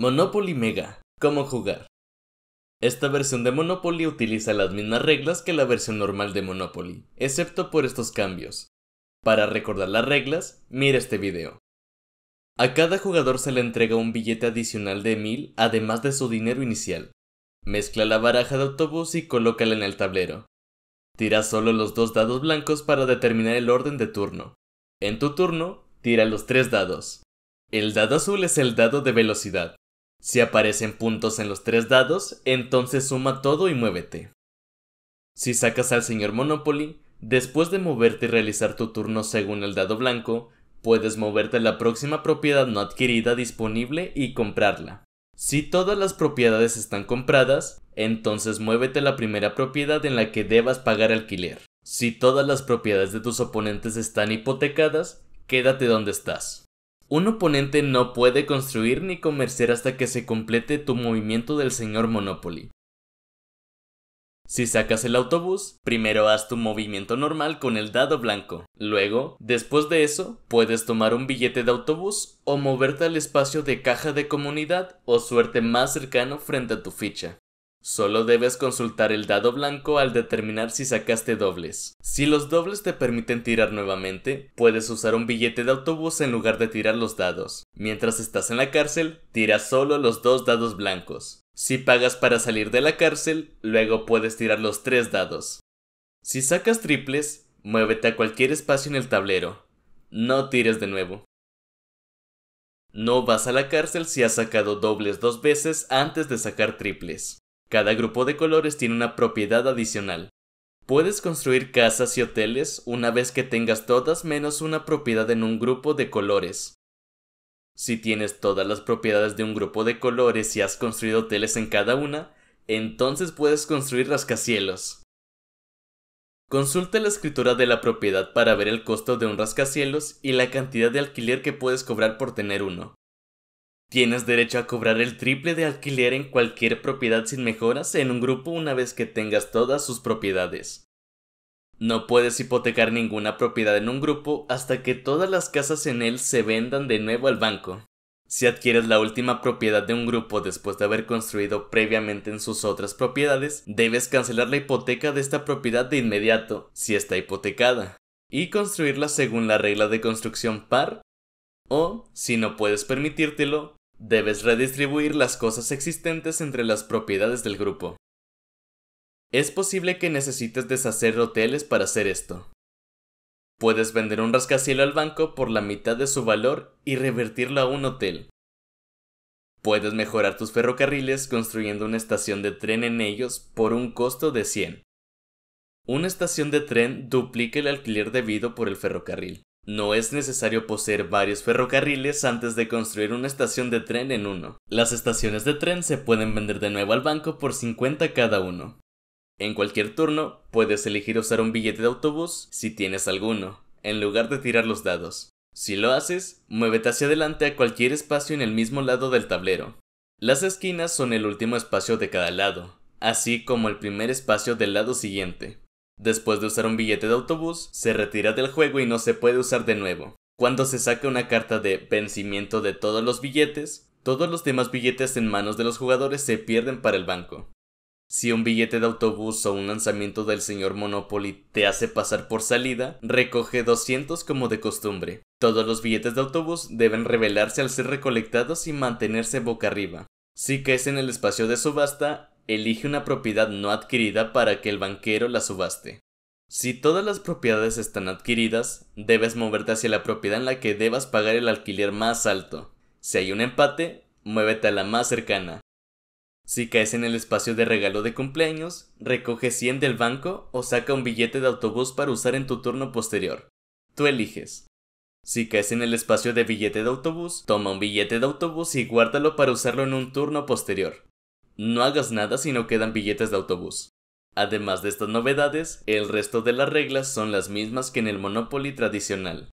Monopoly Mega. ¿Cómo jugar? Esta versión de Monopoly utiliza las mismas reglas que la versión normal de Monopoly, excepto por estos cambios. Para recordar las reglas, mira este video. A cada jugador se le entrega un billete adicional de 1000 además de su dinero inicial. Mezcla la baraja de autobús y colócala en el tablero. Tira solo los dos dados blancos para determinar el orden de turno. En tu turno, tira los tres dados. El dado azul es el dado de velocidad, si aparecen puntos en los tres dados, entonces suma todo y muévete. Si sacas al señor Monopoly, después de moverte y realizar tu turno según el dado blanco, puedes moverte a la próxima propiedad no adquirida disponible y comprarla. Si todas las propiedades están compradas, entonces muévete a la primera propiedad en la que debas pagar alquiler. Si todas las propiedades de tus oponentes están hipotecadas, quédate donde estás. Un oponente no puede construir ni comerciar hasta que se complete tu movimiento del señor Monopoly. Si sacas el autobús, primero haz tu movimiento normal con el dado blanco. Luego, después de eso, puedes tomar un billete de autobús o moverte al espacio de caja de comunidad o suerte más cercano frente a tu ficha. Solo debes consultar el dado blanco al determinar si sacaste dobles. Si los dobles te permiten tirar nuevamente, puedes usar un billete de autobús en lugar de tirar los dados. Mientras estás en la cárcel, tira solo los dos dados blancos. Si pagas para salir de la cárcel, luego puedes tirar los tres dados. Si sacas triples, muévete a cualquier espacio en el tablero. No tires de nuevo. No vas a la cárcel si has sacado dobles dos veces antes de sacar triples. Cada grupo de colores tiene una propiedad adicional. Puedes construir casas y hoteles una vez que tengas todas menos una propiedad en un grupo de colores. Si tienes todas las propiedades de un grupo de colores y has construido hoteles en cada una, entonces puedes construir rascacielos. Consulta la escritura de la propiedad para ver el costo de un rascacielos y la cantidad de alquiler que puedes cobrar por tener uno. Tienes derecho a cobrar el triple de alquiler en cualquier propiedad sin mejoras en un grupo una vez que tengas todas sus propiedades. No puedes hipotecar ninguna propiedad en un grupo hasta que todas las casas en él se vendan de nuevo al banco. Si adquieres la última propiedad de un grupo después de haber construido previamente en sus otras propiedades, debes cancelar la hipoteca de esta propiedad de inmediato, si está hipotecada, y construirla según la regla de construcción par, o, si no puedes permitírtelo, Debes redistribuir las cosas existentes entre las propiedades del grupo. Es posible que necesites deshacer hoteles para hacer esto. Puedes vender un rascacielos al banco por la mitad de su valor y revertirlo a un hotel. Puedes mejorar tus ferrocarriles construyendo una estación de tren en ellos por un costo de 100. Una estación de tren duplica el alquiler debido por el ferrocarril. No es necesario poseer varios ferrocarriles antes de construir una estación de tren en uno. Las estaciones de tren se pueden vender de nuevo al banco por 50 cada uno. En cualquier turno, puedes elegir usar un billete de autobús si tienes alguno, en lugar de tirar los dados. Si lo haces, muévete hacia adelante a cualquier espacio en el mismo lado del tablero. Las esquinas son el último espacio de cada lado, así como el primer espacio del lado siguiente. Después de usar un billete de autobús, se retira del juego y no se puede usar de nuevo. Cuando se saca una carta de vencimiento de todos los billetes, todos los demás billetes en manos de los jugadores se pierden para el banco. Si un billete de autobús o un lanzamiento del señor Monopoly te hace pasar por salida, recoge 200 como de costumbre. Todos los billetes de autobús deben revelarse al ser recolectados y mantenerse boca arriba. Si caes en el espacio de subasta, elige una propiedad no adquirida para que el banquero la subaste. Si todas las propiedades están adquiridas, debes moverte hacia la propiedad en la que debas pagar el alquiler más alto. Si hay un empate, muévete a la más cercana. Si caes en el espacio de regalo de cumpleaños, recoge 100 del banco o saca un billete de autobús para usar en tu turno posterior. Tú eliges. Si caes en el espacio de billete de autobús, toma un billete de autobús y guárdalo para usarlo en un turno posterior no hagas nada si no quedan billetes de autobús. Además de estas novedades, el resto de las reglas son las mismas que en el Monopoly tradicional.